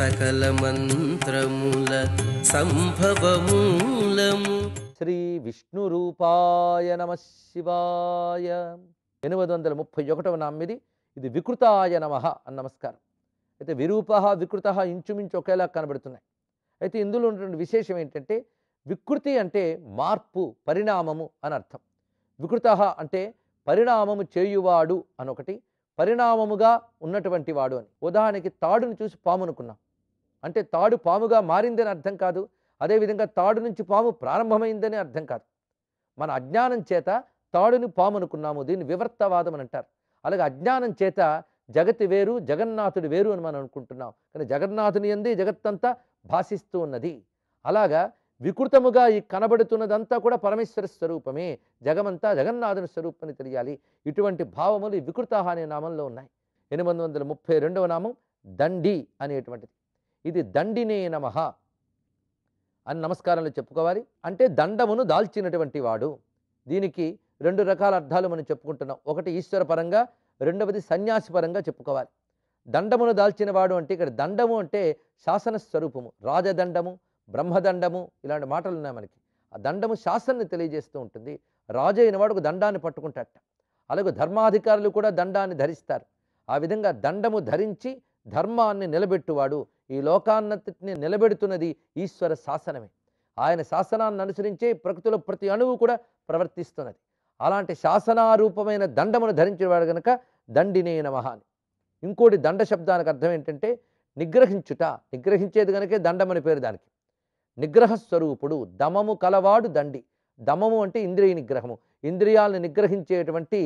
సకల మంత్రముల సంభవమూలము శ్రీ విష్ణు రూపాయ నమ శివాయ ఎనిమిది వందల ముప్పై ఒకటవ నామిది ఇది వికృతాయ నమ అన్న నమస్కారం అయితే విరూప వికృత ఇంచుమించు ఒకేలా కనబడుతున్నాయి అయితే ఇందులో ఉన్నటువంటి విశేషం ఏంటంటే వికృతి అంటే మార్పు పరిణామము అని అర్థం వికృత అంటే పరిణామము చేయువాడు అనొకటి పరిణామముగా ఉన్నటువంటి వాడు అని ఉదాహరణకి తాడును చూసి అనుకున్నాం అంటే తాడు పాముగా మారిందని అర్థం కాదు అదేవిధంగా తాడు నుంచి పాము ప్రారంభమైందని అర్థం కాదు మన అజ్ఞానం చేత తాడుని పాము అనుకున్నాము దీన్ని వివర్తవాదం అని అంటారు అలాగే అజ్ఞానం చేత జగతి వేరు జగన్నాథుడు వేరు అని మనం అనుకుంటున్నాం కానీ జగన్నాథుని ఎందు జగత్తంతా భాషిస్తూ ఉన్నది అలాగా వికృతముగా ఈ కనబడుతున్నదంతా కూడా పరమేశ్వర స్వరూపమే జగమంతా జగన్నాథుని స్వరూపమని తెలియాలి ఇటువంటి భావములు వికృతాహ అనే నామంలో ఉన్నాయి ఎనిమిది వందల ముప్పై రెండవ నామం దండి అనేటువంటిది ఇది దండినే నమ అని నమస్కారంలో చెప్పుకోవాలి అంటే దండమును దాల్చినటువంటి వాడు దీనికి రెండు రకాల అర్థాలు మనం చెప్పుకుంటున్నాం ఒకటి ఈశ్వర పరంగా రెండవది సన్యాసిపరంగా చెప్పుకోవాలి దండమును దాల్చిన వాడు అంటే ఇక్కడ దండము అంటే శాసన స్వరూపము రాజదండము బ్రహ్మదండము ఇలాంటి మాటలు ఉన్నాయి మనకి ఆ దండము శాసనాన్ని తెలియజేస్తూ ఉంటుంది రాజు అయిన వాడు ఒక దండాన్ని పట్టుకుంటాట అలాగే ధర్మాధికారులు కూడా దండాన్ని ధరిస్తారు ఆ విధంగా దండము ధరించి ధర్మాన్ని నిలబెట్టువాడు ఈ లోకాన్నతిని నిలబెడుతున్నది ఈశ్వర శాసనమే ఆయన శాసనాన్ని అనుసరించే ప్రకృతిలో ప్రతి అణువు కూడా ప్రవర్తిస్తున్నది అలాంటి శాసనారూపమైన దండమును ధరించేవాడు గనక దండినే నమహ ఇంకోటి దండ శబ్దానికి అర్థం ఏంటంటే నిగ్రహించుట నిగ్రహించేది గనకే దండమని పేరు దానికి నిగ్రహస్వరూపుడు దమము కలవాడు దండి దమము అంటే ఇంద్రియ నిగ్రహము ఇంద్రియాలను నిగ్రహించేటువంటి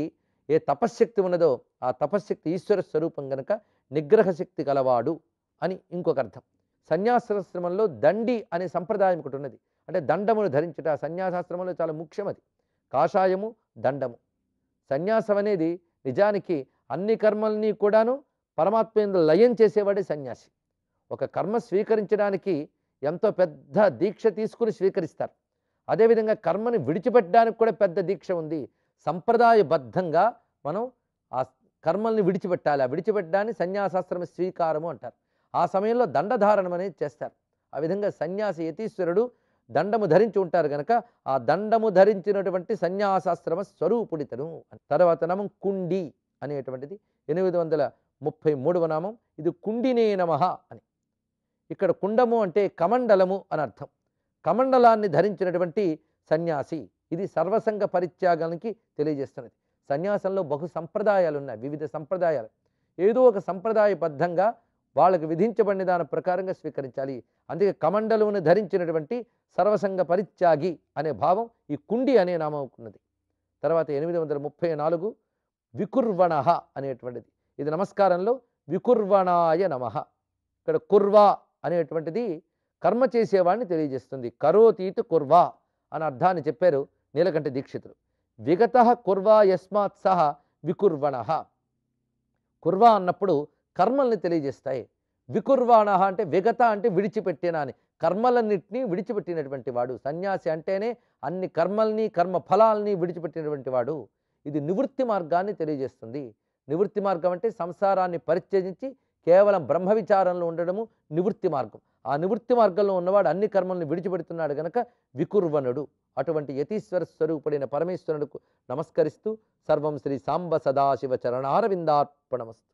ఏ తపశ్శక్తి ఉన్నదో ఆ తపశ్శక్తి ఈశ్వర స్వరూపం గనక నిగ్రహశక్తి కలవాడు అని ఇంకొక అర్థం సన్యాసాశ్రమంలో దండి అనే సంప్రదాయం ఒకటి ఉన్నది అంటే దండమును ధరించట సన్యాసాశ్రమంలో చాలా ముఖ్యం అది కాషాయము దండము సన్యాసం అనేది నిజానికి అన్ని కర్మల్ని కూడాను పరమాత్మ లయం చేసేవాడే సన్యాసి ఒక కర్మ స్వీకరించడానికి ఎంతో పెద్ద దీక్ష తీసుకుని స్వీకరిస్తారు అదేవిధంగా కర్మని విడిచిపెట్టడానికి కూడా పెద్ద దీక్ష ఉంది సంప్రదాయబద్ధంగా మనం ఆ కర్మల్ని విడిచిపెట్టాలి ఆ విడిచిపెట్టడాన్ని సన్యాసాశ్రమ స్వీకారము అంటారు ఆ సమయంలో దండధారణం అనేది చేస్తారు ఆ విధంగా సన్యాసి యతీశ్వరుడు దండము ధరించి ఉంటారు గనక ఆ దండము ధరించినటువంటి సన్యాసాశ్రమ స్వరూపుడితను తర్వాత నామం కుండి అనేటువంటిది ఎనిమిది వందల ముప్పై మూడవ నామం ఇది కుండినే నమ అని ఇక్కడ కుండము అంటే కమండలము అని అర్థం కమండలాన్ని ధరించినటువంటి సన్యాసి ఇది సర్వసంగ పరిత్యాగానికి తెలియజేస్తున్నది సన్యాసంలో బహు సంప్రదాయాలు ఉన్నాయి వివిధ సంప్రదాయాలు ఏదో ఒక సంప్రదాయబద్ధంగా వాళ్ళకు విధించబడిన దాని ప్రకారంగా స్వీకరించాలి అందుకే కమండలువును ధరించినటువంటి సర్వసంగ పరిత్యాగి అనే భావం ఈ కుండి అనే నామకున్నది తర్వాత ఎనిమిది వందల ముప్పై నాలుగు వికుర్వణ అనేటువంటిది ఇది నమస్కారంలో వికుర్వణాయ నమ ఇక్కడ కుర్వా అనేటువంటిది కర్మ చేసేవాడిని తెలియజేస్తుంది కరోతీతి కుర్వా అని అర్థాన్ని చెప్పారు నీలకంఠ దీక్షితులు విగత కుర్వా యస్మాత్ సహ వికుర్వణ కుర్వా అన్నప్పుడు కర్మల్ని తెలియజేస్తాయి వికుర్వాణ అంటే విగత అంటే విడిచిపెట్టిన అని కర్మలన్నింటినీ విడిచిపెట్టినటువంటి వాడు సన్యాసి అంటేనే అన్ని కర్మల్ని కర్మ ఫలాల్ని విడిచిపెట్టినటువంటి వాడు ఇది నివృత్తి మార్గాన్ని తెలియజేస్తుంది నివృత్తి మార్గం అంటే సంసారాన్ని పరిత్యజించి కేవలం బ్రహ్మ విచారంలో ఉండడము నివృత్తి మార్గం ఆ నివృత్తి మార్గంలో ఉన్నవాడు అన్ని కర్మల్ని విడిచిపెడుతున్నాడు గనక వికుర్వనుడు అటువంటి యతీశ్వర స్వరూపుడైన పరమేశ్వరుడుకు నమస్కరిస్తూ సర్వం శ్రీ సాంబ సదాశివ చరణారవిందార్పణమస్తు